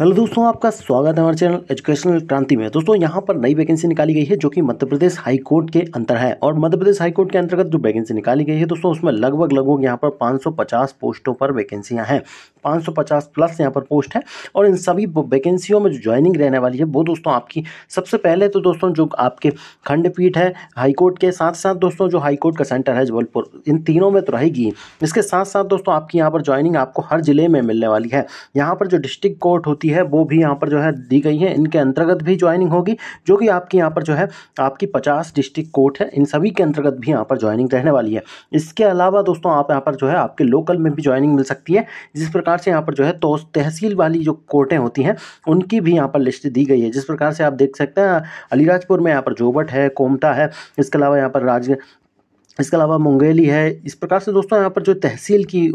hello दोस्तों आपका स्वागत है हमारे चैनल एजुकेशनल क्रांति में दोस्तों यहाँ पर नई वैकेंसी निकाली गई है जो कि मध्य प्रदेश हाई कोर्ट के अंतर है और मध्य प्रदेश हाई कोर्ट के अंतर्गत जो वैकेंसी निकाली गई है दोस्तों उसमें लगभग लगभग यहाँ पर 550 पोस्टों पर वैकेंसियाँ हैं 550 प्लस यहाँ पर पोस्ट है और इन सभी वैकेंसियों में जो ज्वाइनिंग रहने वाली है वो दोस्तों आपकी सबसे पहले तो दोस्तों जो आपके खंडपीठ है हाईकोर्ट के साथ साथ दोस्तों जो हाईकोर्ट का सेंटर है जबलपुर इन तीनों में तो रहेगी इसके साथ साथ दोस्तों आपकी यहाँ पर ज्वाइनिंग आपको हर जिले में मिलने वाली है यहाँ पर जो डिस्ट्रिक्ट कोर्ट होती होती है वो भी यहाँ पर जो है दी गई है इनके अंतर्गत भी ज्वाइनिंग होगी जो कि आपकी यहाँ पर जो है आपकी पचास डिस्ट्रिक्ट कोर्ट है इन सभी के अंतर्गत भी यहाँ पर ज्वाइनिंग रहने वाली है इसके अलावा दोस्तों आप यहाँ पर जो है आपके लोकल में भी ज्वाइनिंग मिल सकती है जिस प्रकार से यहाँ पर जो है तो तहसील वाली जो कोर्टें होती हैं उनकी भी यहाँ पर लिस्ट दी गई है जिस प्रकार से आप देख सकते हैं अलीराजपुर में यहाँ पर जोबट है कोमटा है इसके अलावा यहाँ पर राज इसके अलावा मुंगेली है इस प्रकार से दोस्तों यहाँ पर जो तहसील की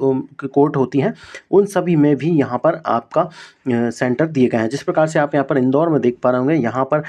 कोर्ट होती हैं उन सभी में भी यहाँ पर आपका सेंटर दिए गए हैं जिस प्रकार से आप यहाँ पर इंदौर में देख पा रहे होंगे यहाँ पर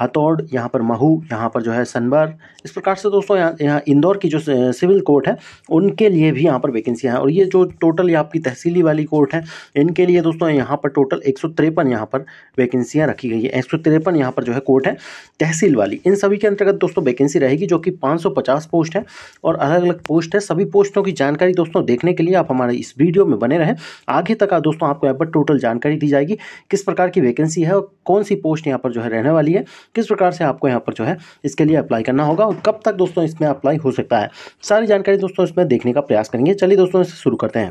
हथौड़ यहाँ पर महू यहाँ पर जो है सनबर इस प्रकार से दोस्तों यहाँ यहाँ इंदौर की जो सिविल कोर्ट है उनके लिए भी यहाँ पर वैकेंसी हैं और ये जो टोटल ये आपकी तहसीली वाली कोर्ट है इनके लिए दोस्तों यहाँ पर टोटल एक सौ तिरपन यहाँ पर वैकेंसियाँ रखी गई है एक सौ तिरपन यहाँ पर जो है कोर्ट है तहसील वाली इन सभी के अंतर्गत दोस्तों वैकेंसी रहेगी जो कि पाँच सौ पचास पोस्ट है और अलग अलग पोस्ट है सभी पोस्टों की जानकारी दोस्तों देखने के लिए आप हमारे इस वीडियो में बने रहें आगे तक दोस्तों आपको यहाँ पर टोटल जानकारी दी जाएगी किस प्रकार की वैकेंसी है और कौन सी पोस्ट यहाँ पर जो है रहने वाली है किस प्रकार से आपको यहाँ पर जो है इसके लिए अप्लाई करना होगा और कब तक दोस्तों इसमें अप्लाई हो सकता है सारी जानकारी दोस्तों इसमें देखने का प्रयास करेंगे चलिए दोस्तों इसे शुरू करते हैं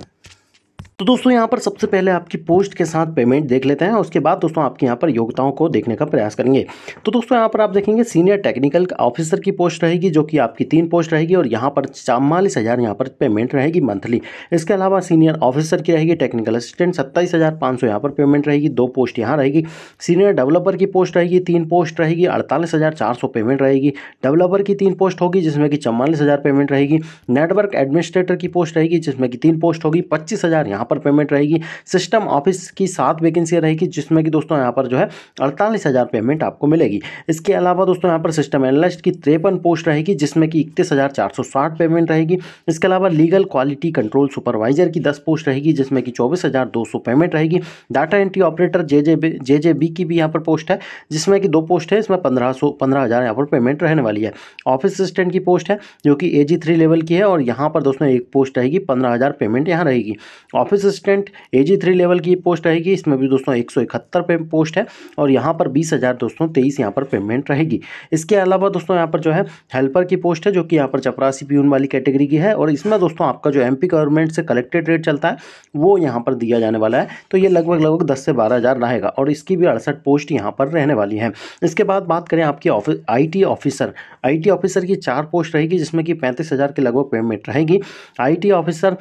तो दोस्तों यहाँ पर सबसे पहले आपकी पोस्ट के साथ पेमेंट देख लेते हैं उसके बाद दोस्तों आपके यहाँ पर योग्यताओं को देखने का प्रयास करेंगे तो दोस्तों यहाँ पर आप देखेंगे सीनियर टेक्निकल ऑफिसर की पोस्ट रहेगी जो कि आपकी तीन पोस्ट रहेगी और यहाँ पर चवालीस हज़ार यहाँ पर पेमेंट रहेगी मंथली इसके अलावा सीनियर ऑफिसर की रहेगी टेक्निकल असिस्टेंट सत्ताईस हज़ार पाँच सौ यहाँ पर पेमेंट रहेगी दो पोस्ट यहाँ रहेगी सीनियर डेवलपर की पोस्ट रहेगी तीन पोस्ट रहेगी अड़तालीस हज़ार चार सौ पेमेंट रहेगी डेवलपर की तीन पोस्ट होगी जिसमें कि चवालीस हज़ार पेमेंट रहेगी नेटवर्क एडमिनिस्ट्रेटर की पोस्ट रहेगी जिसमें कि तीन पोस्ट होगी पच्चीस हज़ार यहाँ यहाँ पर पेमेंट रहेगी सिस्टम ऑफिस की सात वैकेंसी रहेगी जिसमें कि दोस्तों यहाँ पर जो है अड़तालीस हज़ार पेमेंट आपको मिलेगी इसके अलावा दोस्तों यहाँ पर सिस्टम एनालिस्ट की तिरपन पोस्ट रहेगी जिसमें कि इकतीस हज़ार चार सौ साठ पेमेंट रहेगी इसके अलावा लीगल क्वालिटी कंट्रोल सुपरवाइजर की दस पोस्ट रहेगी जिसमें कि चौबीस हज़ार दो सौ पेमेंट रहेगी data entry operator J J B J J B की भी यहाँ पर पोस्ट है जिसमें कि दो पोस्ट है इसमें पंद्रह सौ पंद्रह हज़ार यहाँ पर पेमेंट रहने वाली है ऑफिस असिस्टेंट की पोस्ट है जो कि ए जी थ्री लेवल की है और यहाँ पर दोस्तों एक पोस्ट रहेगी पंद्रह हज़ार पेमेंट यहाँ रहेगी office staff assistant A G three level की पोस्ट रहेगी इसमें भी दोस्तों एक सौ इकहत्तर पे पोस्ट है और यहाँ पर बीस हज़ार दोस्तों तेईस यहाँ पर पेमेंट रहेगी इसके अलावा दोस्तों यहाँ पर जो है हेल्पर की पोस्ट है जो कि यहाँ पर चपरासी प्यून वाली कैटेगरी की है और इसमें दोस्तों आपका जो एम गवर्नमेंट से कलेक्टेड रेट चलता है वो यहाँ पर दिया जाने वाला है तो ये लगभग लगभग दस से बारह हज़ार रहेगा और इसकी भी अड़सठ पोस्ट यहाँ पर रहने वाली है इसके बाद बात करें आपकी office IT officer IT officer की चार पोस्ट रहेगी जिसमें कि पैंतीस हज़ार के लगभग पेमेंट रहेगी आईटी ऑफिसर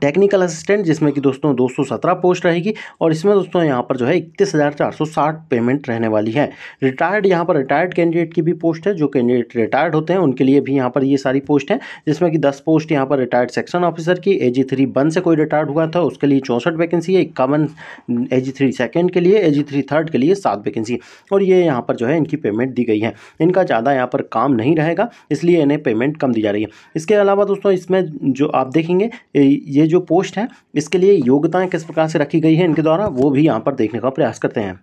टेक्निकल असिस्टेंट जिसमें कि दोस्तों 217 पोस्ट रहेगी और इसमें दोस्तों यहाँ पर जो है इकतीस हज़ार चार सौ साठ पेमेंट रहने वाली है रिटायर्ड यहाँ पर रिटायर्ड कैंडिडेट की भी पोस्ट है जो कैंडिडेट रिटायर्ड होते हैं उनके लिए भी यहाँ पर ये यह सारी पोस्ट हैं जिसमें कि 10 पोस्ट यहाँ पर रिटायर्ड सेक्शन ऑफिसर की ए जी थ्री वन से कोई रिटायर्ड हुआ था उसके लिए चौंसठ वैकेंसी है इक्यावन ए जी थ्री सेकेंड के लिए ए जी थ्री थर्ड के लिए सात वैकेंसी और ये यहाँ पर जो है इनकी पेमेंट दी गई है इनका ज़्यादा यहाँ पर काम नहीं रहेगा इसलिए इन्हें पेमेंट कम दी जा रही है इसके अलावा दोस्तों इसमें जो आप देखेंगे ये जो पोस्ट है इसके लिए योग्यताएं किस प्रकार से रखी गई है इनके द्वारा वो भी यहाँ पर देखने का प्रयास करते हैं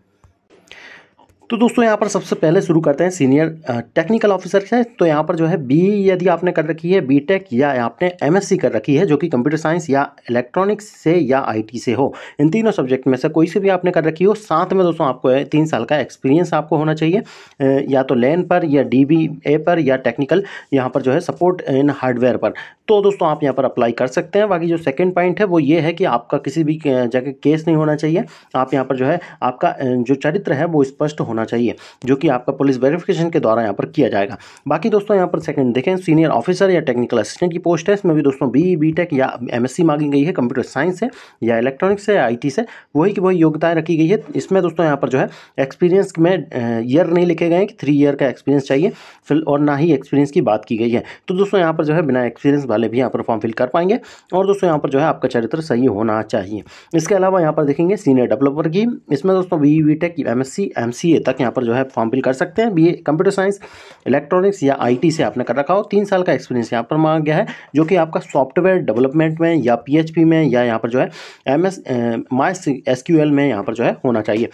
तो दोस्तों यहाँ पर सबसे पहले शुरू करते हैं सीनियर टेक्निकल ऑफिसर से तो यहाँ पर जो है बी यदि आपने कर रखी है बी टेक या आपने एमएससी कर रखी है जो कि कंप्यूटर साइंस या इलेक्ट्रॉनिक्स से या आईटी से हो इन तीनों सब्जेक्ट में से कोई से भी आपने कर रखी हो साथ में दोस्तों आपको तीन साल का एक्सपीरियंस आपको होना चाहिए या तो लैन पर या डी ए पर या टेक्निकल यहाँ पर जो है सपोर्ट इन हार्डवेयर पर तो दोस्तों आप यहाँ पर अप्लाई कर सकते हैं बाकी जो सेकंड पॉइंट है वो ये है कि आपका किसी भी जगह केस नहीं होना चाहिए आप यहाँ पर जो है आपका जो चरित्र है वो स्पष्ट होना चाहिए जो कि आपका पुलिस वेरिफिकेशन के द्वारा यहाँ पर किया जाएगा बाकी दोस्तों यहाँ पर सेकंड देखें सीनियर ऑफिसर या टेक्निकल असिस्टेंट की पोस्ट है इसमें भी दोस्तों बी बी टेक या एम मांगी गई है कंप्यूटर साइंस से या इलेक्ट्रॉनिक्स से या से वही की वही योग्यताएँ रखी गई है इसमें दोस्तों यहाँ पर जो है एक्सपीरियंस में ईयर नहीं लिखे गए हैं कि थ्री ईयर का एक्सपीरियंस चाहिए फिर और ना ही एक्सपीरियंस की बात की गई है तो दोस्तों यहाँ पर जो है बिना एक्सपीरियंस वाले भी यहाँ पर फॉर्म फिल कर पाएंगे और दोस्तों यहाँ पर जो है आपका चरित्र सही होना चाहिए इसके अलावा यहाँ पर देखेंगे सीनियर डेवलपर की इसमें दोस्तों B V tech M S C M C A तक यहाँ पर जो है फॉर्म फिल कर सकते हैं B A computer science electronics या आई टी से आपने कर रखा हो तीन साल का एक्सपीरियंस यहाँ पर मांगा गया है जो कि आपका सॉफ्टवेयर डेवलपमेंट में या पी एच पी में या यहाँ पर जो है M S my S Q L में यहाँ पर जो है होना चाहिए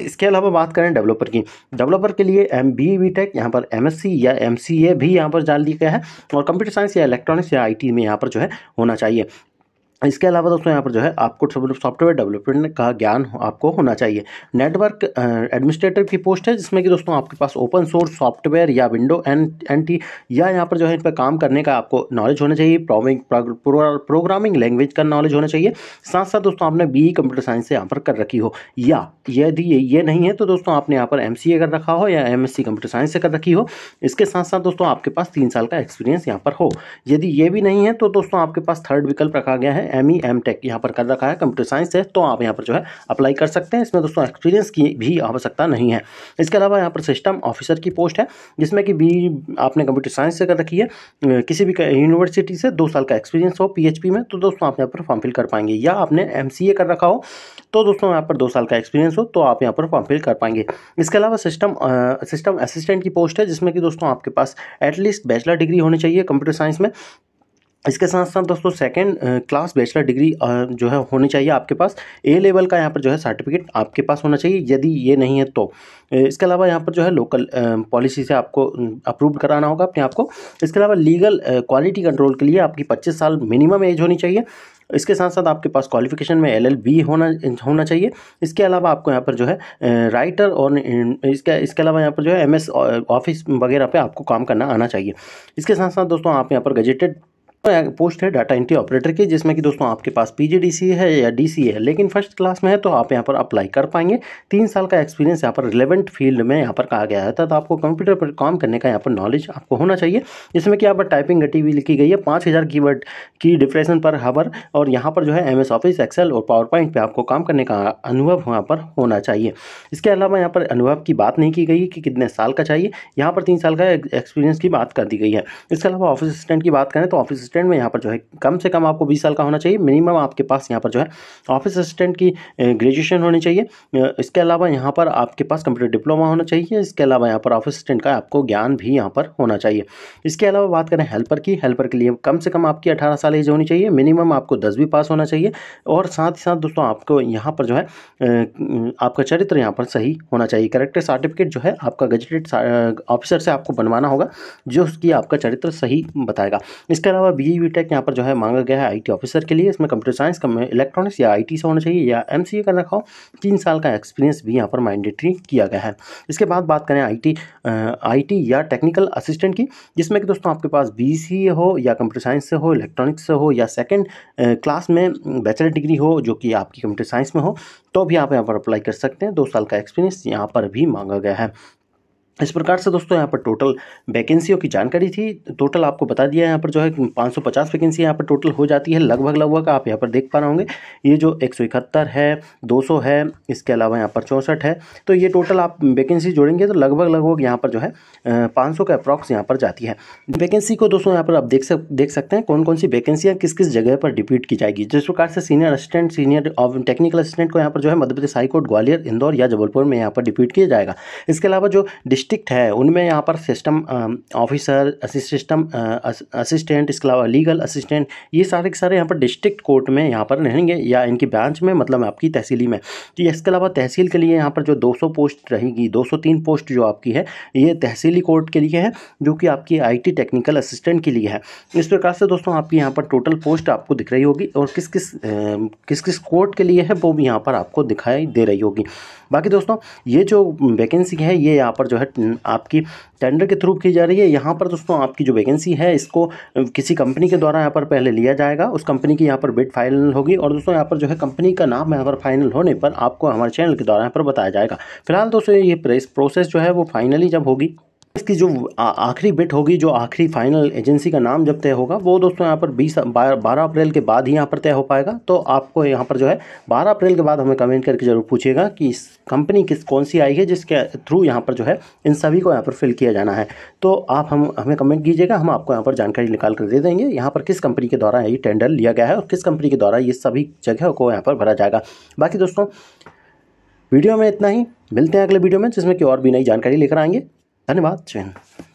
इसके अलावा बात करें डेवलपर की डेवलपर के लिए एम बी बी टेक यहाँ पर एम एस सी या एम सी ए भी यहाँ पर जान लिया गया है और कंप्यूटर साइंस या इलेक्ट्रॉनिक्स या आई टी में यहाँ पर जो है होना चाहिए इसके अलावा दोस्तों यहाँ पर जो है आपको सॉफ्टवेयर डेवलपमेंट का ज्ञान आपको होना चाहिए नेटवर्क एडमिनिस्ट्रेटर की पोस्ट है जिसमें कि दोस्तों आपके पास ओपन सोर्स सॉफ्टवेयर या विंडो एन एन टी या यहाँ पर जो है इन पर काम करने का आपको नॉलेज होना चाहिए प्रोग्रामिंग लैंग्वेज का नॉलेज होना चाहिए साथ साथ दोस्तों आपने बी कंप्यूटर साइंस से यहाँ पर कर रखी हो या यदि ये नहीं है तो दोस्तों आपने यहाँ पर एम कर रखा हो या एम कंप्यूटर साइंस से कर रखी हो इसके साथ साथ दोस्तों आपके पास तीन साल का एक्सपीरियंस यहाँ पर हो यदि ये भी नहीं है तो दोस्तों आपके पास थर्ड विकल्प रखा गया है एम ई एम टेक यहाँ पर कर रखा है कंप्यूटर साइंस है तो आप यहाँ पर जो है अप्लाई कर सकते हैं इसमें दोस्तों एक्सपीरियंस की भी आवश्यकता नहीं है इसके अलावा यहाँ पर सिस्टम ऑफिसर की पोस्ट है जिसमें कि बी आपने कंप्यूटर साइंस से कर रखी है किसी भी यूनिवर्सिटी से दो साल का एक्सपीरियंस हो पी में तो दोस्तों आप यहाँ पर फॉर्म फिल कर पाएंगे या आपने एम कर रखा हो तो दोस्तों यहाँ पर दो साल का एक्सपीरियंस हो तो आप यहाँ पर फॉर्म फिल कर पाएंगे इसके अलावा सिस्टम सिस्टम असिस्टेंट की पोस्ट है जिसमें कि दोस्तों आपके पास एटलीस्ट बैचलर डिग्री होनी चाहिए कंप्यूटर साइंस में इसके साथ साथ दोस्तों सेकेंड क्लास बैचलर डिग्री जो है होनी चाहिए आपके पास ए लेवल का यहाँ पर जो है सर्टिफिकेट आपके पास होना चाहिए यदि ये नहीं है तो इसके अलावा यहाँ पर जो है लोकल पॉलिसी से आपको अप्रूव कराना होगा अपने आप को इसके अलावा लीगल क्वालिटी कंट्रोल के लिए आपकी पच्चीस साल मिनिमम एज होनी चाहिए इसके साथ साथ आपके पास क्वालिफिकेशन में एल एल बी होना होना चाहिए इसके अलावा आपको यहाँ पर जो है राइटर और इसके इसके अलावा यहाँ पर जो है एम एस ऑफिस वगैरह पे आपको काम करना आना चाहिए इसके साथ साथ दोस्तों आप यहाँ पर गजेटेड पोस्ट तो है डाटा एंट्री ऑपरेटर की जिसमें कि दोस्तों आपके पास पीजीडीसी है या डीसी है लेकिन फर्स्ट क्लास में है तो आप यहाँ पर अप्लाई कर पाएंगे तीन साल का एक्सपीरियंस यहाँ पर रिलेवेंट फील्ड में यहाँ पर कहा गया है तो आपको कंप्यूटर पर काम करने का यहाँ पर नॉलेज आपको होना चाहिए जिसमें कि यहाँ पर टाइपिंग गति भी लिखी गई है पाँच हज़ार की वर्ड की डिप्रेशन पर हबर और यहाँ पर जो है एम एस ऑफिस एक्सेल और पावर पॉइंट पर आपको काम करने का अनुभव यहाँ पर होना चाहिए इसके अलावा यहाँ पर अनुभव की बात नहीं की गई कि कितने साल का चाहिए यहाँ पर तीन साल का एक्सपीरियंस की बात कर दी गई है इसके अलावा ऑफिस असिस्टेंट की बात करें तो ऑफिस असिस्टेंट में यहाँ पर जो है कम से कम आपको बीस साल का होना चाहिए मिनिमम आपके पास यहाँ पर जो है ऑफिस असिस्टेंट की ग्रेजुएशन होनी चाहिए इसके अलावा यहाँ पर आपके पास कंप्यूटर डिप्लोमा होना चाहिए इसके अलावा यहाँ पर ऑफिस असिस्टेंट का आपको ज्ञान भी यहाँ पर होना चाहिए इसके अलावा बात करें हेल्पर की हेल्पर के लिए कम से कम आपकी अठारह साल एज होनी चाहिए मिनिमम आपको दसवीं पास होना चाहिए और साथ ही साथ दोस्तों आपको यहाँ पर जो है आपका चरित्र यहाँ पर सही होना चाहिए करेक्टर सर्टिफिकेट जो है आपका गजटेड ऑफिसर से आपको बनवाना होगा जो उसकी आपका चरित्र सही बताएगा इसके अलावा बी बी टेक यहाँ पर जो है मांगा गया है आईटी ऑफिसर के लिए इसमें कंप्यूटर साइंस का इलेक्ट्रॉनिक्स या आईटी से होना चाहिए या एमसीए का रखा हो तीन साल का एक्सपीरियंस भी यहाँ पर मैंडेटरी किया गया है इसके बाद बात करें आईटी आईटी या टेक्निकल असिस्टेंट की जिसमें कि दोस्तों आपके पास ए हो या कंप्यूटर साइंस से हो इलेक्ट्रॉनिक्स से हो या सेकेंड क्लास में बैचलर डिग्री हो जो कि आपकी कंप्यूटर साइंस में हो तो भी आप यहाँ पर अप्लाई कर सकते हैं दो साल का एक्सपीरियंस यहाँ पर भी मांगा गया है इस प्रकार से दोस्तों यहाँ पर टोटल वैकेंसियों की जानकारी थी टोटल आपको बता दिया यहाँ पर जो है 550 वैकेंसी यहाँ पर टोटल हो जाती है लगभग लगभग आप यहाँ पर देख पा रहे होंगे ये जो एक है 200 है इसके अलावा यहाँ पर चौंसठ है तो ये टोटल आप वैकेंसी जोड़ेंगे तो लगभग लगभग यहाँ पर जो है पाँच का अप्रॉक्स यहाँ पर जाती है वैकेंसी को दोस्तों यहाँ पर आप देख सक देख सकते हैं कौन कौन सी वैकेंसियाँ किस किस जगह पर डिप्यूट की जाएगी जिस प्रकार से सीनियर असिस्टेंट सीनियर और टेक्निकल असिस्टेंट को यहाँ पर जो है मध्यप्रदेश हाईकोर्ट ग्वालियर इंदौर या जबलपुर में यहाँ पर डिप्यूट किया जाएगा इसके अलावा जो डिस्ट्रिक्ट है उनमें यहाँ पर सिस्टम ऑफिसर सिस्टम असिस्टेंट इसके अलावा लीगल असिस्टेंट ये सारे के सारे यहाँ पर डिस्ट्रिक्ट कोर्ट में यहाँ पर रहेंगे या इनकी ब्रांच में मतलब आपकी तहसीली में तो इसके अलावा तहसील के लिए यहाँ पर जो 200 पोस्ट रहेगी 203 पोस्ट जो आपकी है ये तहसीली कोर्ट के लिए है जो कि आपकी आई टेक्निकल असिस्टेंट के लिए है इस प्रकार से दोस्तों आपकी यहाँ पर टोटल पोस्ट आपको दिख रही होगी और किस किस किस किस कोर्ट के लिए है वो भी यहाँ पर आपको दिखाई दे रही होगी बाकी दोस्तों ये जो वैकेंसी है ये यहाँ पर जो है आपकी टेंडर के थ्रू की जा रही है यहाँ पर दोस्तों आपकी जो वैकेंसी है इसको किसी कंपनी के द्वारा यहाँ पर पहले लिया जाएगा उस कंपनी की यहाँ पर बिट फाइनल होगी और दोस्तों यहाँ पर जो है कंपनी का नाम यहाँ पर फाइनल होने पर आपको हमारे चैनल के द्वारा यहाँ पर बताया जाएगा फिलहाल दोस्तों ये प्रोसेस जो है वो फाइनली जब होगी इसकी जो आखिरी बिट होगी जो आखिरी फाइनल एजेंसी का नाम जब तय होगा वो दोस्तों यहाँ पर बीस बारह अप्रैल के बाद ही यहाँ पर तय हो पाएगा तो आपको यहाँ पर जो है बारह अप्रैल के बाद हमें कमेंट करके जरूर पूछिएगा कि इस कंपनी किस कौन सी आई है जिसके थ्रू यहाँ पर जो है इन सभी को यहाँ पर फिल किया जाना है तो आप हम हमें कमेंट कीजिएगा हम आपको यहाँ पर जानकारी निकाल कर दे देंगे यहाँ पर किस कंपनी के द्वारा ये टेंडर लिया गया है और किस कंपनी के द्वारा ये सभी जगह को यहाँ पर भरा जाएगा बाकी दोस्तों वीडियो में इतना ही मिलते हैं अगले वीडियो में जिसमें कि और भी नई जानकारी लेकर आएंगे धन्यवाद जय हिन्द